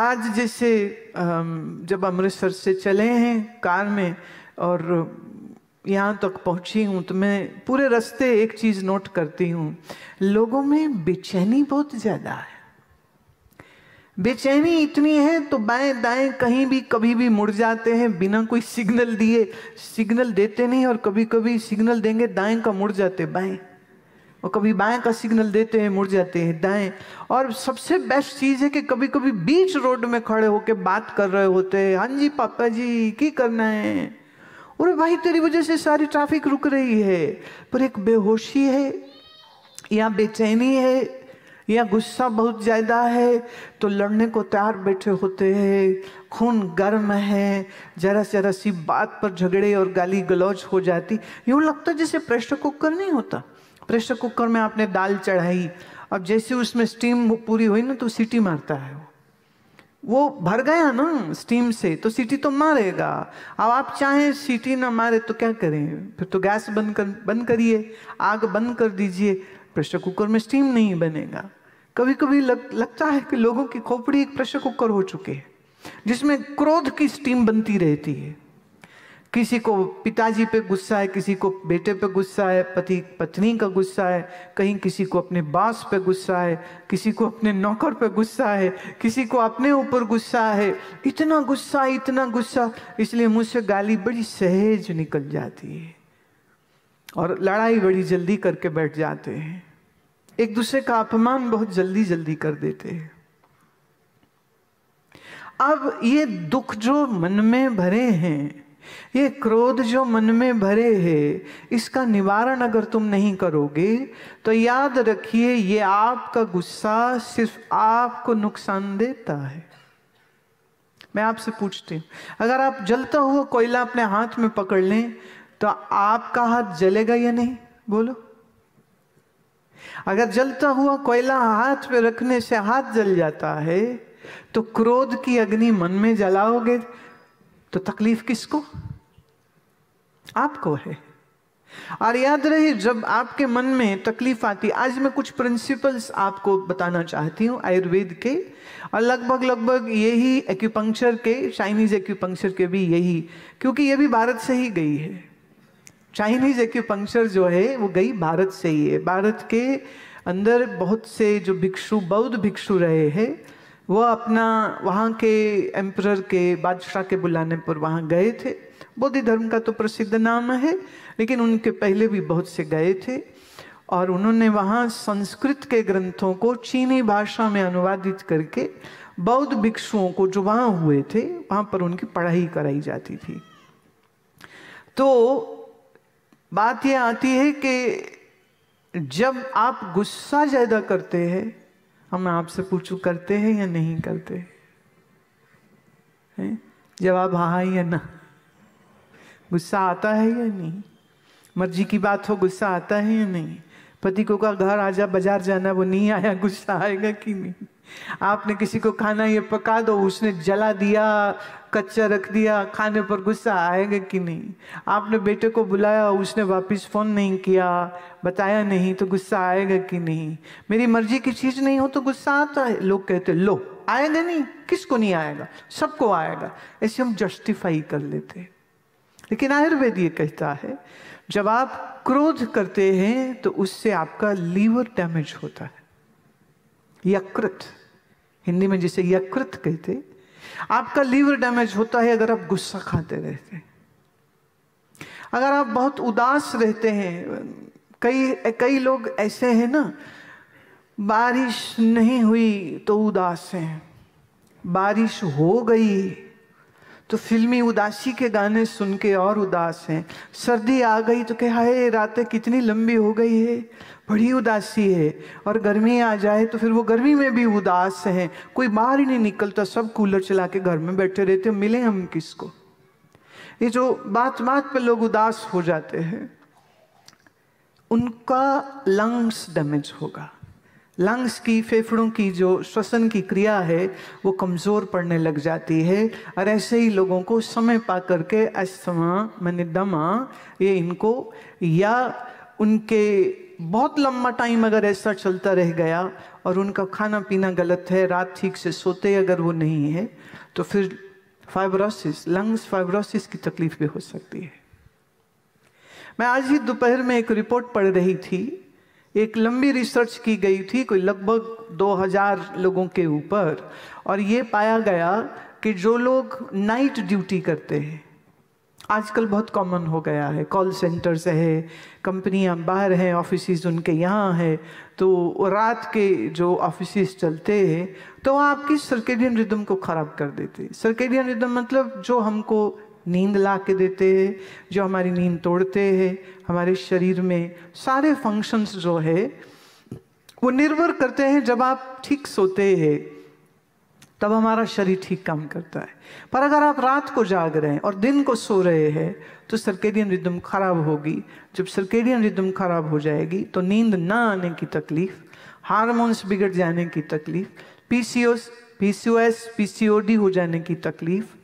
आज जैसे जब अमृतसर से चले हैं कार में और यहाँ तक तो पहुँची हूँ तो मैं पूरे रास्ते एक चीज़ नोट करती हूँ लोगों में बेचैनी बहुत ज़्यादा है बेचैनी इतनी है तो बाएं दाएं कहीं भी कभी भी मुड़ जाते हैं बिना कोई सिग्नल दिए सिग्नल देते नहीं और कभी कभी सिग्नल देंगे दाएं का मुड़ जाते बाएं और कभी बाएं का सिग्नल देते हैं मुड़ जाते हैं दाएं और सबसे बेस्ट चीज़ है कि कभी कभी बीच रोड में खड़े होके बात कर रहे होते हैं हाँ जी पापा जी की करना है अरे भाई तेरी वजह से सारी ट्रैफिक रुक रही है पर एक बेहोशी है या बेचैनी है या गुस्सा बहुत ज़्यादा है तो लड़ने को तैयार बैठे होते हैं खून गर्म है जरा जरा सी बात पर झगड़े और गाली गलौज हो जाती यूँ लगता जैसे प्रेशर कुकर नहीं होता प्रेशर कुकर में आपने दाल चढ़ाई अब जैसे उसमें स्टीम पूरी हुई ना तो सीटी मारता है वो वो भर गया ना स्टीम से तो सीटी तो मारेगा अब आप चाहे सीटी ना मारे तो क्या करें फिर तो गैस बंद कर बंद करिए आग बंद कर दीजिए प्रेशर कुकर में स्टीम नहीं बनेगा कभी कभी लग, लगता है कि लोगों की खोपड़ी एक प्रेशर कुकर हो चुके हैं जिसमें क्रोध की स्टीम बनती रहती है किसी को पिताजी पे गुस्सा है किसी को बेटे पे गुस्सा है पति पत्नी का गुस्सा है कहीं किसी को अपने बास पे गुस्सा है किसी को अपने नौकर पे गुस्सा है किसी को अपने ऊपर गुस्सा है इतना गुस्सा इतना गुस्सा इसलिए मुझसे गाली बड़ी सहज निकल जाती है और लड़ाई बड़ी जल्दी करके बैठ जाते हैं एक दूसरे का अपमान बहुत जल्दी जल्दी कर देते हैं अब ये दुख जो मन में भरे हैं ये क्रोध जो मन में भरे है इसका निवारण अगर तुम नहीं करोगे तो याद रखिए ये आपका गुस्सा सिर्फ आपको नुकसान देता है मैं आपसे पूछती हूं अगर आप जलता हुआ कोयला अपने हाथ में पकड़ लें तो आपका हाथ जलेगा या नहीं बोलो अगर जलता हुआ कोयला हाथ में रखने से हाथ जल जाता है तो क्रोध की अग्नि मन में जलाओगे तो तकलीफ किसको आपको है और याद रहे जब आपके मन में तकलीफ आती आज मैं कुछ प्रिंसिपल्स आपको बताना चाहती हूँ आयुर्वेद के और लगभग लगभग यही एक्यूपंक्चर के चाइनीज एक्यूपंक्चर के भी यही क्योंकि ये भी भारत से ही गई है चाइनीज एक्यूपंक्चर जो है वो गई भारत से ही है भारत के अंदर बहुत से जो भिक्षु बौद्ध भिक्षु रहे हैं वह अपना वहाँ के एम्पर के बादशाह के बुलाने पर वहाँ गए थे बौद्ध धर्म का तो प्रसिद्ध नाम है लेकिन उनके पहले भी बहुत से गए थे और उन्होंने वहाँ संस्कृत के ग्रंथों को चीनी भाषा में अनुवादित करके बौद्ध भिक्षुओं को जो वहाँ हुए थे वहाँ पर उनकी पढ़ाई कराई जाती थी तो बात यह आती है कि जब आप गुस्सा ज़्यादा करते हैं हम आपसे पूछू करते हैं या नहीं करते हैं जवाब हाँ या ना गुस्सा आता है या नहीं मर्जी की बात हो गुस्सा आता है या नहीं पति को कहा घर आजा बाजार जाना वो नहीं आया गुस्सा आएगा कि नहीं आपने किसी को खाना ये पका दो उसने जला दिया कच्चा रख दिया खाने पर गुस्सा आएगा कि नहीं आपने बेटे को बुलाया उसने वापस फ़ोन नहीं किया बताया नहीं तो गुस्सा आएगा कि नहीं मेरी मर्जी की चीज़ नहीं हो तो गुस्सा आता है लोग कहते लो आएगा नहीं किसको नहीं आएगा सबको आएगा ऐसे हम जस्टिफाई कर लेते हैं लेकिन आयुर्वेद ये कहता है जब आप क्रोध करते हैं तो उससे आपका लीवर डैमेज होता है यकृत हिंदी में जिसे यकृत कहते आपका लीवर डैमेज होता है अगर आप गुस्सा खाते रहते हैं अगर आप बहुत उदास रहते हैं कई कई लोग ऐसे हैं ना बारिश नहीं हुई तो उदास हैं बारिश हो गई तो फिल्मी उदासी के गाने सुन के और उदास हैं सर्दी आ गई तो कह हाय रातें कितनी लंबी हो गई है बड़ी उदासी है और गर्मी आ जाए तो फिर वो गर्मी में भी उदास हैं कोई बाहर ही नहीं निकलता सब कूलर चला के घर में बैठे रहते मिले हम किसको ये जो बात बात पे लोग उदास हो जाते हैं उनका लंग्स डैमेज होगा लंग्स की फेफड़ों की जो श्वसन की क्रिया है वो कमज़ोर पड़ने लग जाती है और ऐसे ही लोगों को समय पा करके अस्थमा मैंने दमा ये इनको या उनके बहुत लंबा टाइम अगर ऐसा चलता रह गया और उनका खाना पीना गलत है रात ठीक से सोते अगर वो नहीं है तो फिर फाइब्रोसिस लंग्स फाइब्रोसिस की तकलीफ भी हो सकती है मैं आज ही दोपहर में एक रिपोर्ट पढ़ रही थी एक लंबी रिसर्च की गई थी कोई लगभग 2000 लोगों के ऊपर और ये पाया गया कि जो लोग नाइट ड्यूटी करते हैं आजकल बहुत कॉमन हो गया है कॉल सेंटर्स है कंपनियां बाहर हैं ऑफिस उनके यहाँ है तो रात के जो ऑफिस चलते हैं तो आपकी सर्केडियन रिदम को ख़राब कर देते सर्केडियन रिदम मतलब जो हमको नींद ला के देते हैं जो हमारी नींद तोड़ते हैं हमारे शरीर में सारे फंक्शंस जो है वो निर्भर करते हैं जब आप ठीक सोते हैं तब हमारा शरीर ठीक काम करता है पर अगर आप रात को जाग रहे हैं और दिन को सो रहे हैं तो सर्केडियन रिदम खराब होगी जब सर्केडियन रिदम खराब हो जाएगी तो नींद ना आने की तकलीफ हारमोन्स बिगड़ जाने की तकलीफ P P P C C O S C O D हो जाने की तकलीफ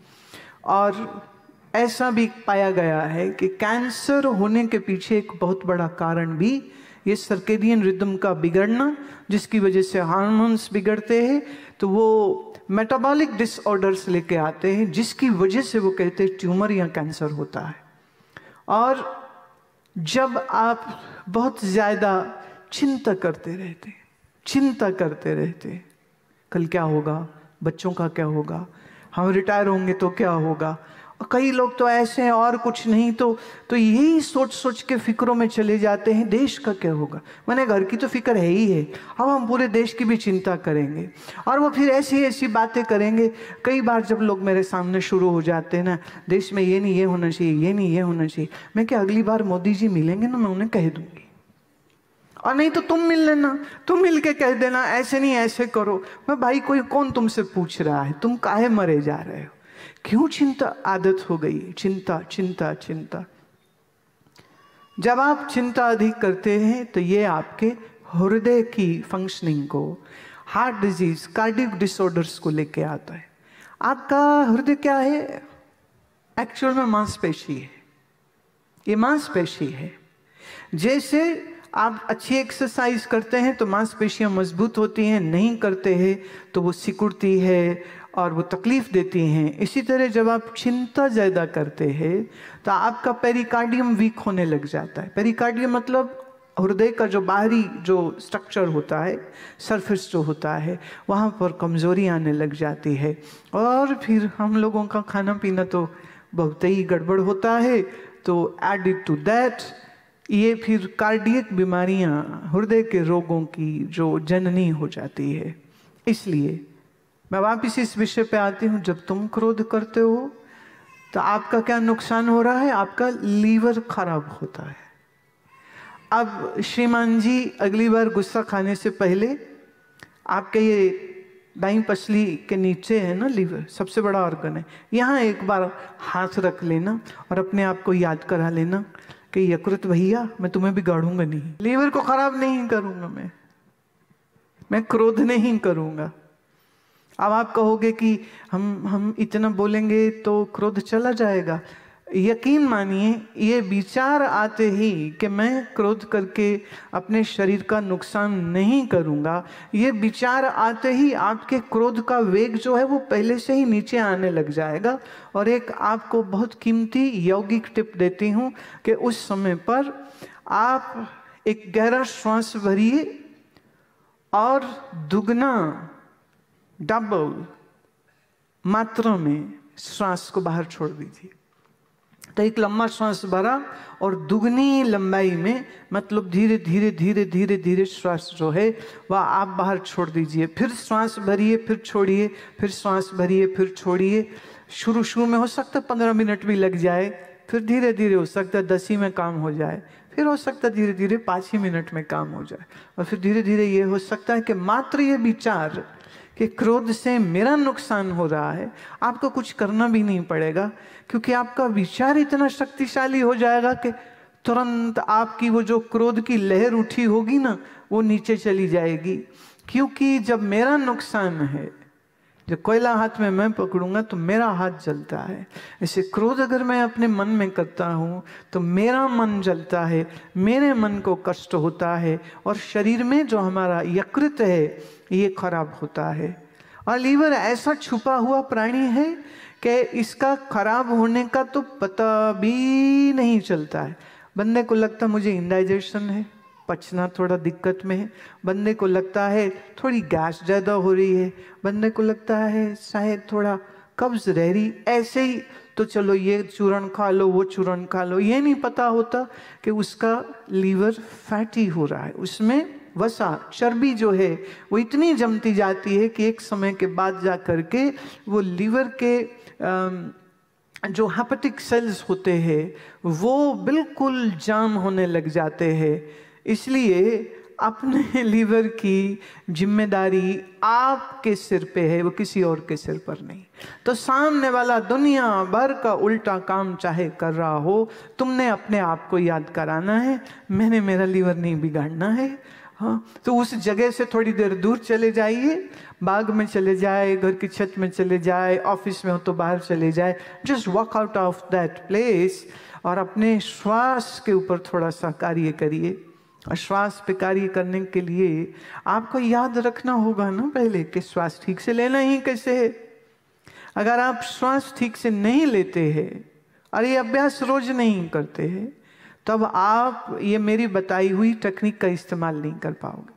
और ऐसा भी पाया गया है कि कैंसर होने के पीछे एक बहुत बड़ा कारण भी ये सर्केडियन रिदम का बिगड़ना जिसकी वजह से हार्मोन्स बिगड़ते हैं तो वो मेटाबॉलिक डिसऑर्डर्स लेके आते हैं जिसकी वजह से वो कहते हैं ट्यूमर या कैंसर होता है और जब आप बहुत ज़्यादा चिंता करते रहते चिंता करते रहते कल क्या होगा बच्चों का क्या होगा हम रिटायर होंगे तो क्या होगा कई लोग तो ऐसे हैं और कुछ नहीं तो तो यही सोच सोच के फिक्रों में चले जाते हैं देश का क्या होगा मैंने घर की तो फिक्र है ही है अब हम पूरे देश की भी चिंता करेंगे और वो फिर ऐसी ऐसी बातें करेंगे कई बार जब लोग मेरे सामने शुरू हो जाते हैं ना देश में ये नहीं ये होना चाहिए ये नहीं ये होना चाहिए मैं क्या अगली बार मोदी जी मिलेंगे ना मैं उन्हें कह दूँगी और नहीं तो तुम मिल लेना तुम मिल के कह देना ऐसे नहीं ऐसे करो मैं भाई कोई कौन तुमसे पूछ रहा है तुम काहे मरे जा रहे हो क्यों चिंता आदत हो गई चिंता चिंता चिंता जब आप चिंता अधिक करते हैं तो ये आपके हृदय की फंक्शनिंग को हार्ट डिजीज कार्डिक डिसऑर्डर्स को लेके आता है आपका हृदय क्या है एक्चुअल में मांसपेशी है ये मांसपेशी है जैसे आप अच्छी एक्सरसाइज करते हैं तो मांसपेशियां मजबूत होती हैं नहीं करते हैं तो वो सिकुड़ती है और वो तकलीफ देती हैं इसी तरह जब आप चिंता ज़्यादा करते हैं तो आपका पेरिकार्डियम वीक होने लग जाता है पेरिकार्डियम मतलब हृदय का जो बाहरी जो स्ट्रक्चर होता है सरफेस जो होता है वहाँ पर कमज़ोरी आने लग जाती है और फिर हम लोगों का खाना पीना तो बहुत ही गड़बड़ होता है तो एडिड टू दैट ये फिर कार्डियक बीमारियाँ हृदय के रोगों की जो जननी हो जाती है इसलिए मैं वापिस इस विषय पे आती हूँ जब तुम क्रोध करते हो तो आपका क्या नुकसान हो रहा है आपका लीवर खराब होता है अब श्रीमान जी अगली बार गुस्सा खाने से पहले आपके ये दाई पसली के नीचे है ना लीवर सबसे बड़ा ऑर्गन है यहाँ एक बार हाथ रख लेना और अपने आप को याद करा लेना कि यकृत भैया मैं तुम्हें बिगाड़ूंगा नहीं लीवर को खराब नहीं करूँगा मैं मैं क्रोध नहीं करूंगा अब आप कहोगे कि हम हम इतना बोलेंगे तो क्रोध चला जाएगा यकीन मानिए ये विचार आते ही कि मैं क्रोध करके अपने शरीर का नुकसान नहीं करूँगा ये विचार आते ही आपके क्रोध का वेग जो है वो पहले से ही नीचे आने लग जाएगा और एक आपको बहुत कीमती यौगिक टिप देती हूँ कि उस समय पर आप एक गहरा श्वास भरिए और दुगना डबल मात्रा में श्वास को बाहर छोड़ दीजिए तो एक लंबा श्वास भरा और दुगनी लंबाई में मतलब धीरे धीरे धीरे धीरे धीरे श्वास जो है वह आप बाहर छोड़ दीजिए फिर श्वास भरिए फिर छोड़िए फिर श्वास भरिए फिर छोड़िए शुरू शुरू में हो सकता है पंद्रह मिनट भी लग जाए फिर धीरे धीरे हो सकता है दस ही में काम हो जाए फिर हो सकता है धीरे धीरे पाँच ही मिनट में काम हो जाए और फिर धीरे धीरे ये हो सकता है कि मात्र ये विचार कि क्रोध से मेरा नुकसान हो रहा है आपको कुछ करना भी नहीं पड़ेगा क्योंकि आपका विचार इतना शक्तिशाली हो जाएगा कि तुरंत आपकी वो जो क्रोध की लहर उठी होगी ना वो नीचे चली जाएगी क्योंकि जब मेरा नुकसान है जो कोयला हाथ में मैं पकड़ूंगा तो मेरा हाथ जलता है ऐसे क्रोध अगर मैं अपने मन में करता हूँ तो मेरा मन जलता है मेरे मन को कष्ट होता है और शरीर में जो हमारा यकृत है ये खराब होता है और लीवर ऐसा छुपा हुआ प्राणी है कि इसका खराब होने का तो पता भी नहीं चलता है बंदे को लगता मुझे इंडाइजेशन है पचना थोड़ा दिक्कत में है बंदे को लगता है थोड़ी गैस ज़्यादा हो रही है बंदे को लगता है शायद थोड़ा कब्ज रह रही ऐसे ही तो चलो ये चूरण खा लो वो चूरण खा लो ये नहीं पता होता कि उसका लीवर फैटी हो रहा है उसमें वसा चर्बी जो है वो इतनी जमती जाती है कि एक समय के बाद जा करके वो लीवर के आ, जो हेपेटिक सेल्स होते हैं वो बिल्कुल जाम होने लग जाते हैं इसलिए अपने लीवर की जिम्मेदारी आपके सिर पे है वो किसी और के सिर पर नहीं तो सामने वाला दुनिया भर का उल्टा काम चाहे कर रहा हो तुमने अपने आप को याद कराना है मैंने मेरा लीवर नहीं बिगाड़ना है हाँ तो उस जगह से थोड़ी देर दूर चले जाइए बाग में चले जाए घर की छत में चले जाए ऑफिस में हो तो बाहर चले जाए just walk out of that place और अपने श्वास के ऊपर थोड़ा सा कार्य करिए श्वास पे कार्य करने के लिए आपको याद रखना होगा ना पहले कि श्वास ठीक से लेना ही कैसे है अगर आप श्वास ठीक से नहीं लेते हैं और ये अभ्यास रोज नहीं करते हैं तब आप ये मेरी बताई हुई टेक्निक का इस्तेमाल नहीं कर पाओगे